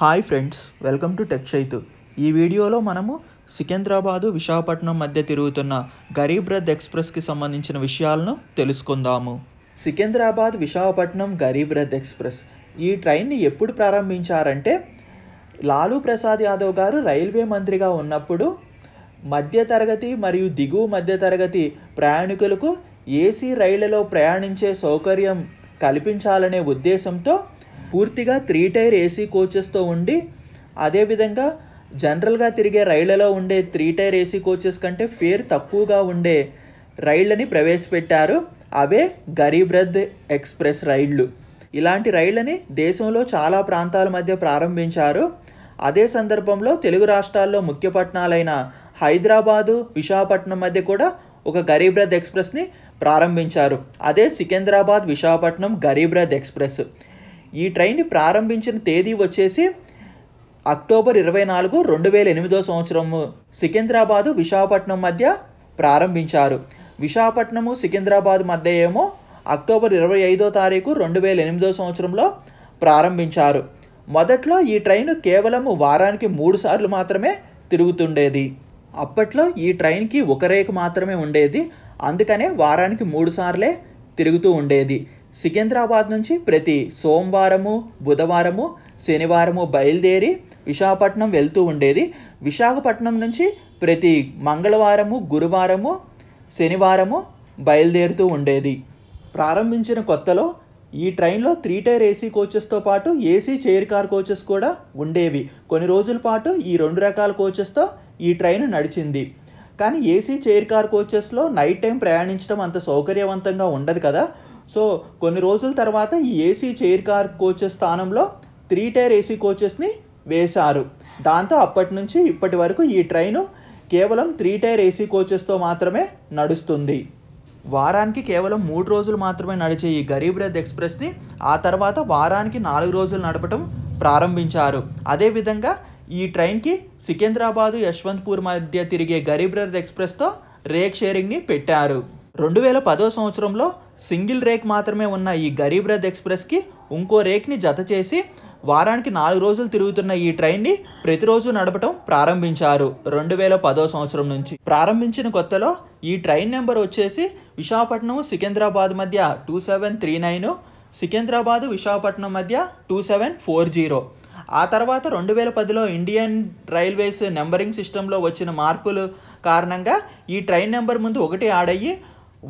hi friends welcome to Tech Chaitu ఈ వీడియోలో మనము సికింద్రాబాదు విశాఖపట్నం మధ్య తిరుగుతున్న గరీబ్ రథ్ ఎక్స్ప్రెస్కి సంబంధించిన విషయాలను తెలుసుకుందాము సికింద్రాబాద్ విశాఖపట్నం గరీబ్ రథ్ ఎక్స్ప్రెస్ ఈ ట్రైన్ని ఎప్పుడు ప్రారంభించారంటే లాలూ ప్రసాద్ యాదవ్ గారు రైల్వే మంత్రిగా ఉన్నప్పుడు మధ్యతరగతి మరియు దిగువ మధ్యతరగతి ప్రయాణికులకు ఏసీ రైళ్లలో ప్రయాణించే సౌకర్యం కల్పించాలనే ఉద్దేశంతో పూర్తిగా త్రీ టైర్ ఏసీ కోచెస్తో ఉండి అదేవిధంగా జనరల్గా తిరిగే రైళ్లలో ఉండే త్రీ టైర్ ఏసీ కోచెస్ కంటే ఫేర్ తక్కువగా ఉండే రైళ్ళని ప్రవేశపెట్టారు అవే గరీబ్ రథ్ ఎక్స్ప్రెస్ రైళ్ళు ఇలాంటి రైళ్ళని దేశంలో చాలా ప్రాంతాల మధ్య ప్రారంభించారు అదే సందర్భంలో తెలుగు రాష్ట్రాల్లో ముఖ్య పట్టణాలైన హైదరాబాదు విశాఖపట్నం మధ్య కూడా ఒక గరీబ్ రథ్ ఎక్స్ప్రెస్ని ప్రారంభించారు అదే సికింద్రాబాద్ విశాఖపట్నం గరీబ్ రథ్ ఎక్స్ప్రెస్ ఈ ట్రైన్ ప్రారంభించిన తేదీ వచ్చేసి అక్టోబర్ ఇరవై నాలుగు రెండు వేల ఎనిమిదో సంవత్సరము సికింద్రాబాదు విశాఖపట్నం మధ్య ప్రారంభించారు విశాఖపట్నము సికింద్రాబాద్ మధ్య ఏమో అక్టోబర్ ఇరవై ఐదో తారీఖు రెండు వేల ఎనిమిదో సంవత్సరంలో ప్రారంభించారు మొదట్లో ఈ ట్రైన్ కేవలం వారానికి మూడు సార్లు మాత్రమే తిరుగుతుండేది అప్పట్లో ఈ ట్రైన్కి ఒక రేఖ మాత్రమే ఉండేది అందుకనే వారానికి మూడు సార్లే తిరుగుతూ ఉండేది సికింద్రాబాద్ నుంచి ప్రతి సోమవారము బుధవారము శనివారము బయలుదేరి విశాఖపట్నం వెళ్తూ ఉండేది విశాఖపట్నం నుంచి ప్రతి మంగళవారము గురువారము శనివారము బయలుదేరుతూ ఉండేది ప్రారంభించిన కొత్తలో ఈ ట్రైన్లో త్రీ టైర్ ఏసీ కోచెస్తో పాటు ఏసీ చైర్ కార్ కోచెస్ కూడా ఉండేవి కొన్ని రోజుల పాటు ఈ రెండు రకాల కోచెస్తో ఈ ట్రైన్ నడిచింది కానీ ఏసీ చైర్ కార్ కోచెస్లో నైట్ టైం ప్రయాణించడం అంత సౌకర్యవంతంగా ఉండదు కదా సో కొన్ని రోజుల తర్వాత ఈ ఏసీ చైర్ కార్ కోచెస్ స్థానంలో త్రీ టైర్ ఏసీ కోచెస్ని వేశారు దాంతో అప్పటి నుంచి ఇప్పటి వరకు ఈ ట్రైను కేవలం త్రీ టైర్ ఏసీ కోచెస్తో మాత్రమే నడుస్తుంది వారానికి కేవలం మూడు రోజులు మాత్రమే నడిచే ఈ గరీబ్ రథ్ ఎక్స్ప్రెస్ని ఆ తర్వాత వారానికి నాలుగు రోజులు నడపటం ప్రారంభించారు అదేవిధంగా ఈ ట్రైన్కి సికింద్రాబాదు యశ్వంత్పూర్ మధ్య తిరిగే గరీబ్ రథ్ ఎక్స్ప్రెస్తో రేక్ షేరింగ్ని పెట్టారు రెండు వేల పదో సంవత్సరంలో సింగిల్ రేక్ మాత్రమే ఉన్న ఈ గరీబ్ రథ్ ఎక్స్ప్రెస్కి ఇంకో రేక్ని జత చేసి వారానికి నాలుగు రోజులు తిరుగుతున్న ఈ ట్రైన్ని ప్రతిరోజు నడపటం ప్రారంభించారు రెండు వేల పదో సంవత్సరం నుంచి ప్రారంభించిన కొత్తలో ఈ ట్రైన్ నెంబర్ వచ్చేసి విశాఖపట్నం సికింద్రాబాద్ మధ్య two seven three nine Secunderabad Visakhapatnam మధ్య టూ సెవెన్ ఫోర్ జీరో ఆ తర్వాత రెండు వేల పదిలో ఇండియన్ రైల్వేస్ నెంబరింగ్ సిస్టంలో వచ్చిన మార్పులు కారణంగా ఈ ట్రైన్ నెంబర్ ముందు ఒకటి ఆడయ్యి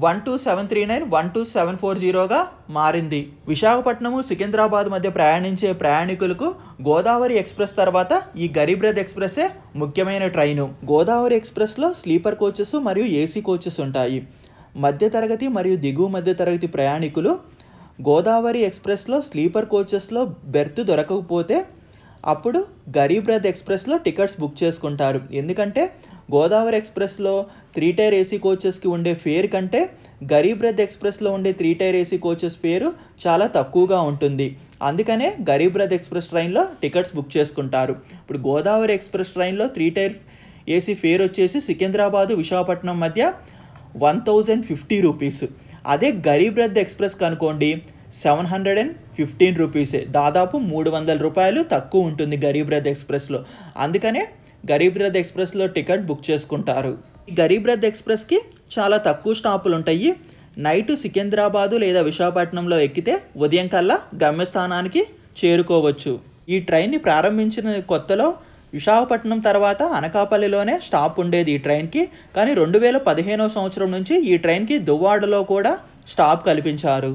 one two seven three nine one two seven four జీరోగా మారింది విశాఖపట్నము సికింద్రాబాద్ మధ్య ప్రయాణించే ప్రయాణికులకు గోదావరి ఎక్స్ప్రెస్ తర్వాత ఈ గరీబ్ రథ్ ఎక్స్ప్రెస్సే ముఖ్యమైన ట్రైను గోదావరి ఎక్స్ప్రెస్లో స్లీపర్ కోచెస్ మరియు ఏసీ కోచెస్ ఉంటాయి మధ్యతరగతి మరియు దిగువ మధ్యతరగతి ప్రయాణికులు గోదావరి ఎక్స్ప్రెస్లో స్లీపర్ కోచెస్లో బెర్త్ దొరకకపోతే అప్పుడు గరీబ్ రథ్ ఎక్స్ప్రెస్లో టికెట్స్ బుక్ చేసుకుంటారు ఎందుకంటే గోదావరి ఎక్స్ప్రెస్లో త్రీ టైర్ ఏసీ కోచెస్కి ఉండే ఫేర్ కంటే గరీబ్ రథ్ ఎక్స్ప్రెస్లో ఉండే three tier AC coaches fare చాలా తక్కువగా ఉంటుంది అందుకనే గరీబ్ రథ్ ఎక్స్ప్రెస్ ట్రైన్లో టికెట్స్ బుక్ చేసుకుంటారు ఇప్పుడు గోదావరి ఎక్స్ప్రెస్ ట్రైన్లో త్రీ టైర్ ఏసీ ఫేర్ వచ్చేసి సికింద్రాబాదు విశాఖపట్నం మధ్య వన్ థౌజండ్ ఫిఫ్టీ రూపీస్ అదే గరీబ్ రథ్ ఎక్స్ప్రెస్ కనుకోండి సెవెన్ హండ్రెడ్ అండ్ ఫిఫ్టీన్ రూపీసే దాదాపు మూడు వందల రూపాయలు తక్కువ ఉంటుంది గరీబ్ రథ్ ఎక్స్ప్రెస్లో అందుకనే గరీబ్ రథ్ ఎక్స్ప్రెస్లో టికెట్ బుక్ చేసుకుంటారు ఈ గరీబ్ రథ్ ఎక్స్ప్రెస్కి చాలా తక్కువ స్టాపులు ఉంటాయి నైటు సికింద్రాబాదు లేదా విశాఖపట్నంలో ఎక్కితే ఉదయం కల్లా గమ్యస్థానానికి చేరుకోవచ్చు ఈ ట్రైన్ని ప్రారంభించిన కొత్తలో విశాఖపట్నం తర్వాత అనకాపల్లిలోనే స్టాప్ ఉండేది ఈ ట్రైన్కి కానీ రెండు వేల పదిహేనో సంవత్సరం నుంచి ఈ ట్రైన్కి దువ్వాడలో కూడా స్టాప్ కల్పించారు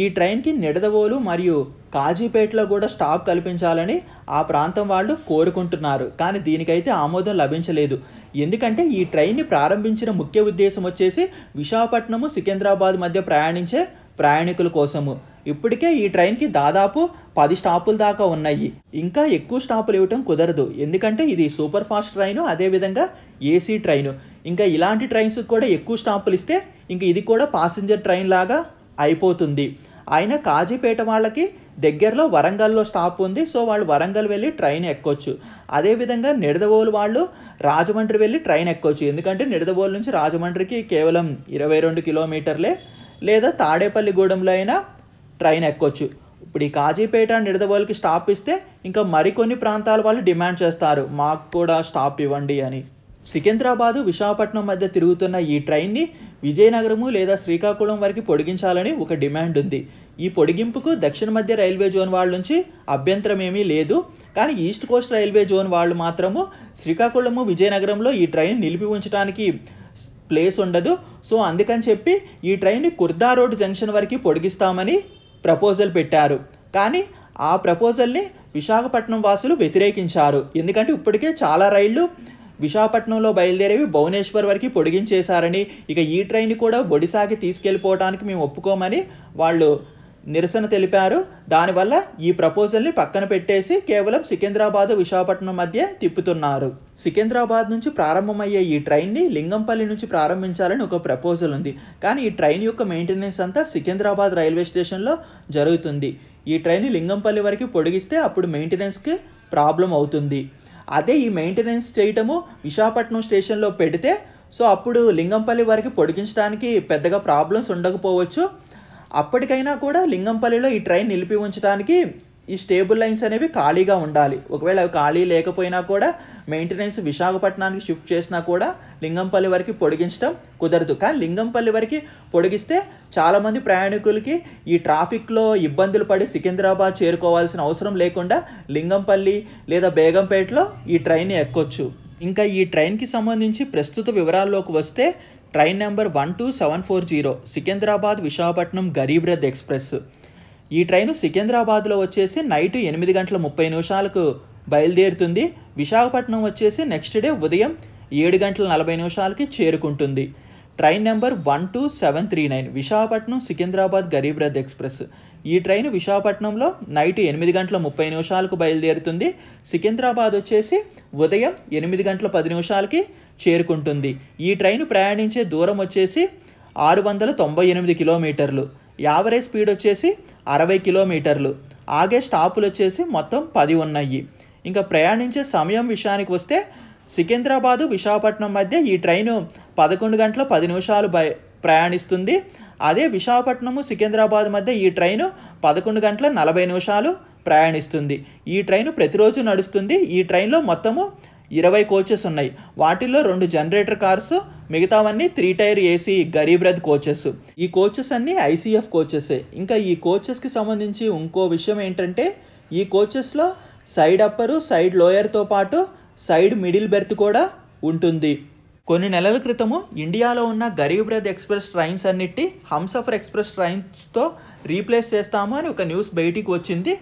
ఈ ట్రైన్కి నిడదవోలు మరియు కాజీపేటలో కూడా స్టాప్ కల్పించాలని ఆ ప్రాంతం వాళ్ళు కోరుకుంటున్నారు కానీ దీనికైతే ఆమోదం లభించలేదు ఎందుకంటే ఈ ట్రైన్ని ప్రారంభించిన ముఖ్య ఉద్దేశం వచ్చేసి విశాఖపట్నము సికింద్రాబాద్ మధ్య ప్రయాణించే ప్రయాణికుల కోసము ఇప్పటికే ఈ ట్రైన్కి దాదాపు పది స్టాపుల దాకా ఉన్నాయి ఇంకా ఎక్కువ స్టాపులు ఇవ్వటం కుదరదు ఎందుకంటే ఇది సూపర్ ఫాస్ట్ ట్రైను అదేవిధంగా ఏసీ ట్రైను ఇంకా ఇలాంటి ట్రైన్స్ కూడా ఎక్కువ స్టాపులు ఇస్తే ఇంకా ఇది కూడా పాసింజర్ ట్రైన్ లాగా అయిపోతుంది ఆయన కాజీపేట వాళ్ళకి దగ్గరలో వరంగల్లో స్టాప్ ఉంది సో వాళ్ళు వరంగల్ వెళ్ళి ట్రైన్ ఎక్కొచ్చు అదేవిధంగా నిడదవోలు వాళ్ళు రాజమండ్రి వెళ్ళి ట్రైన్ ఎక్కొచ్చు ఎందుకంటే నిడదవోలు నుంచి రాజమండ్రికి కేవలం ఇరవై రెండు కిలోమీటర్లే లేదా తాడేపల్లిగూడెంలో అయినా ట్రైన్ ఎక్కొచ్చు ఇప్పుడు ఈ కాజీపేట నిడదవోలుకి స్టాప్ ఇస్తే ఇంకా మరికొన్ని ప్రాంతాల వాళ్ళు డిమాండ్ చేస్తారు మాకు కూడా స్టాప్ ఇవ్వండి అని సికింద్రాబాదు విశాఖపట్నం మధ్య తిరుగుతున్న ఈ ట్రైన్ని విజయనగరము లేదా శ్రీకాకుళం వరకు పొడిగించాలని ఒక డిమాండ్ ఉంది ఈ పొడిగింపుకు దక్షిణ మధ్య రైల్వే జోన్ వాళ్ళ నుంచి అభ్యంతరం ఏమీ లేదు కానీ ఈస్ట్ కోస్ట్ రైల్వే జోన్ వాళ్ళు మాత్రము శ్రీకాకుళము విజయనగరంలో ఈ ట్రైన్ నిలిపి ఉంచడానికి ప్లేస్ ఉండదు సో అందుకని చెప్పి ఈ ట్రైన్ని కుర్దా రోడ్ జంక్షన్ వరకు పొడిగిస్తామని ప్రపోజల్ పెట్టారు కానీ ఆ ప్రపోజల్ని విశాఖపట్నం వాసులు వ్యతిరేకించారు ఎందుకంటే ఇప్పటికే చాలా రైళ్ళు విశాఖపట్నంలో బయలుదేరేవి భువనేశ్వర్ వరకు పొడిగించేశారని ఇక ఈ ట్రైన్ కూడా ఒడిశాకి తీసుకెళ్ళిపోవడానికి మేము ఒప్పుకోమని వాళ్ళు నిరసన తెలిపారు దానివల్ల ఈ ప్రపోజల్ని పక్కన పెట్టేసి కేవలం సికింద్రాబాద్ విశాఖపట్నం మధ్య తిప్పుతున్నారు సికింద్రాబాద్ నుంచి ప్రారంభమయ్యే ఈ ట్రైన్ని లింగంపల్లి నుంచి ప్రారంభించాలని ఒక ప్రపోజల్ ఉంది కానీ ఈ ట్రైన్ యొక్క మెయింటెనెన్స్ అంతా సికింద్రాబాద్ రైల్వే స్టేషన్లో జరుగుతుంది ఈ ట్రైన్ లింగంపల్లి వరకు పొడిగిస్తే అప్పుడు మెయింటెనెన్స్కి ప్రాబ్లం అవుతుంది అదే ఈ మెయింటెనెన్స్ చేయటము విశాఖపట్నం స్టేషన్లో పెడితే సో అప్పుడు లింగంపల్లి వరకు పొడిగించడానికి పెద్దగా ప్రాబ్లమ్స్ ఉండకపోవచ్చు అప్పటికైనా కూడా లింగంపల్లిలో ఈ ట్రైన్ నిలిపి ఉంచడానికి ఈ స్టేబుల్ లైన్స్ అనేవి ఖాళీగా ఉండాలి ఒకవేళ అవి ఖాళీ లేకపోయినా కూడా మెయింటెనెన్స్ విశాఖపట్నానికి షిఫ్ట్ చేసినా కూడా లింగంపల్లి వరకు పొడిగించడం కుదరదు కానీ లింగంపల్లి వరకు పొడిగిస్తే చాలామంది ప్రయాణికులకి ఈ ట్రాఫిక్లో ఇబ్బందులు పడి సికింద్రాబాద్ చేరుకోవాల్సిన అవసరం లేకుండా లింగంపల్లి లేదా బేగంపేటలో ఈ ట్రైన్ ఎక్కొచ్చు ఇంకా ఈ ట్రైన్కి సంబంధించి ప్రస్తుత వివరాల్లోకి వస్తే train number one two seven four zero Secunderabad Visakhapatnam Garib Rath express ఈ ట్రైను సికింద్రాబాద్లో వచ్చేసి నైట్ ఎనిమిది గంటల ముప్పై నిమిషాలకు బయలుదేరుతుంది విశాఖపట్నం వచ్చేసి నెక్స్ట్ డే ఉదయం ఏడు గంటల నలభై నిమిషాలకి చేరుకుంటుంది train number one two seven three nine Visakhapatnam Secunderabad Garib Rath express ఈ ట్రైన్ విశాఖపట్నంలో నైట్ ఎనిమిది గంటల ముప్పై నిమిషాలకు బయలుదేరుతుంది సికింద్రాబాద్ వచ్చేసి ఉదయం ఎనిమిది గంటల పది నిమిషాలకి చేరుకుంటుంది ఈ ట్రైన్ ప్రయాణించే దూరం వచ్చేసి ఆరు వందల తొంభై ఎనిమిది కిలోమీటర్లు యావరేజ్ స్పీడ్ వచ్చేసి అరవై కిలోమీటర్లు ఆగే స్టాపులు వచ్చేసి మొత్తం పది ఉన్నాయి ఇంకా ప్రయాణించే సమయం విషయానికి వస్తే సికింద్రాబాదు విశాఖపట్నం మధ్య ఈ ట్రైను పదకొండు గంటల పది నిమిషాలు బయ ప్రయాణిస్తుంది అదే విశాఖపట్నము సికింద్రాబాద్ మధ్య ఈ ట్రైను పదకొండు గంటల నలభై నిమిషాలు ప్రయాణిస్తుంది ఈ ట్రైను ప్రతిరోజు నడుస్తుంది ఈ ట్రైన్లో మొత్తము ఇరవై కోచెస్ ఉన్నాయి వాటిల్లో రెండు జనరేటర్ కార్స్ మిగతావన్నీ three tier AC Garib Rath coaches ఈ కోచెస్ అన్నీ ఐసీఎఫ్ కోచెసే ఇంకా ఈ కోచెస్కి సంబంధించి ఇంకో విషయం ఏంటంటే ఈ కోచెస్లో సైడ్ అప్పరు సైడ్ లోయర్తో పాటు సైడ్ మిడిల్ బెర్త్ కూడా ఉంటుంది కొన్ని నెలల క్రితము ఇండియాలో ఉన్న గరీబ్ రథ్ ఎక్స్ప్రెస్ ట్రైన్స్ అన్నిటి హంసఫర్ ఎక్స్ప్రెస్ ట్రైన్స్తో రీప్లేస్ చేస్తాము అని ఒక న్యూస్ బయటికి వచ్చింది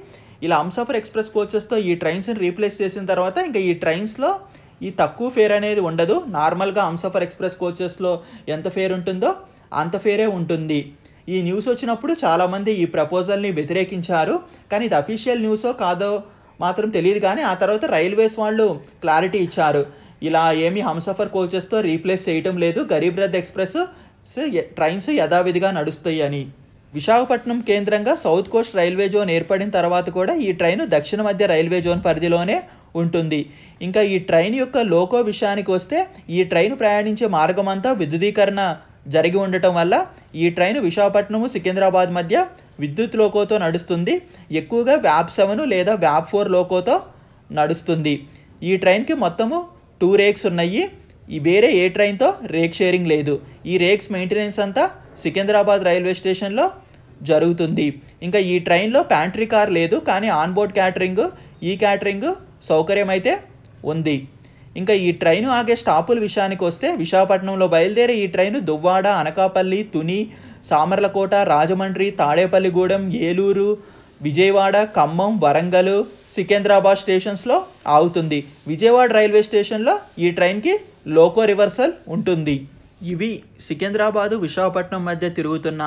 ఇలా అంసాపూర్ ఎక్స్ప్రెస్ కోచెస్తో ఈ ట్రైన్స్ని రీప్లేస్ చేసిన తర్వాత ఇంకా ఈ ట్రైన్స్లో ఈ తక్కువ ఫేర్ అనేది ఉండదు నార్మల్గా అంసాఫర్ ఎక్స్ప్రెస్ కోచెస్లో ఎంత ఫేర్ ఉంటుందో అంత ఫేరే ఉంటుంది ఈ న్యూస్ వచ్చినప్పుడు చాలామంది ఈ ప్రపోజల్ని వ్యతిరేకించారు కానీ ఇది అఫీషియల్ న్యూసో కాదో మాత్రం తెలియదు కానీ ఆ తర్వాత రైల్వేస్ వాళ్ళు క్లారిటీ ఇచ్చారు ఇలా ఏమీ హంసఫర్ కోచెస్తో రీప్లేస్ చేయటం లేదు గరీబ్ రథ్ ఎక్స్ప్రెస్ ట్రైన్స్ యథావిధిగా నడుస్తాయి అని విశాఖపట్నం కేంద్రంగా సౌత్ కోస్ట్ రైల్వే జోన్ ఏర్పడిన తర్వాత కూడా ఈ ట్రైన్ దక్షిణ మధ్య రైల్వే జోన్ పరిధిలోనే ఉంటుంది ఇంకా ఈ ట్రైన్ యొక్క లోకో విషయానికి వస్తే ఈ ట్రైన్ ప్రయాణించే మార్గం అంతా విద్యుదీకరణ జరిగి ఉండటం వల్ల ఈ ట్రైన్ విశాఖపట్నము సికింద్రాబాద్ మధ్య విద్యుత్ లోకోతో నడుస్తుంది ఎక్కువగా వ్యాప్ సెవెన్ లేదా వ్యాప్ ఫోర్ లోకోతో నడుస్తుంది ఈ ట్రైన్కి మొత్తము టూ రేక్స్ ఉన్నాయి ఈ వేరే ఏ ట్రైన్తో రేక్ షేరింగ్ లేదు ఈ రేక్స్ మెయింటెనెన్స్ అంతా సికింద్రాబాద్ రైల్వే స్టేషన్లో జరుగుతుంది ఇంకా ఈ ట్రైన్లో ప్యాంట్రీ కార్ లేదు కానీ ఆన్బోర్డ్ క్యాటరింగ్ ఈ క్యాటరింగ్ సౌకర్యం అయితే ఉంది ఇంకా ఈ ట్రైన్ ఆగే స్టాపుల విషయానికి వస్తే విశాఖపట్నంలో బయలుదేరే ఈ ట్రైన్ దువ్వాడ అనకాపల్లి తుని సామర్లకోట రాజమండ్రి తాడేపల్లిగూడెం ఏలూరు విజయవాడ ఖమ్మం వరంగల్ సికింద్రాబాద్ స్టేషన్స్లో ఆగుతుంది విజయవాడ రైల్వే స్టేషన్లో ఈ ట్రైన్కి లోకో రివర్సల్ ఉంటుంది ఇవి సికింద్రాబాదు విశాఖపట్నం మధ్య తిరుగుతున్న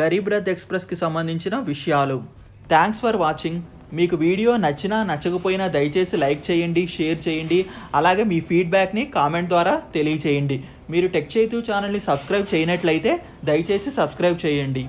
గరీబ్ రథ్ ఎక్స్ప్రెస్కి సంబంధించిన విషయాలు థ్యాంక్స్ ఫర్ వాచింగ్ మీకు వీడియో నచ్చినా నచ్చకపోయినా దయచేసి లైక్ చేయండి షేర్ చేయండి అలాగే మీ ఫీడ్బ్యాక్ని కామెంట్ ద్వారా తెలియచేయండి మీరు టెక్ చేతు ఛానల్ని సబ్స్క్రైబ్ చేయనట్లయితే దయచేసి సబ్స్క్రైబ్ చేయండి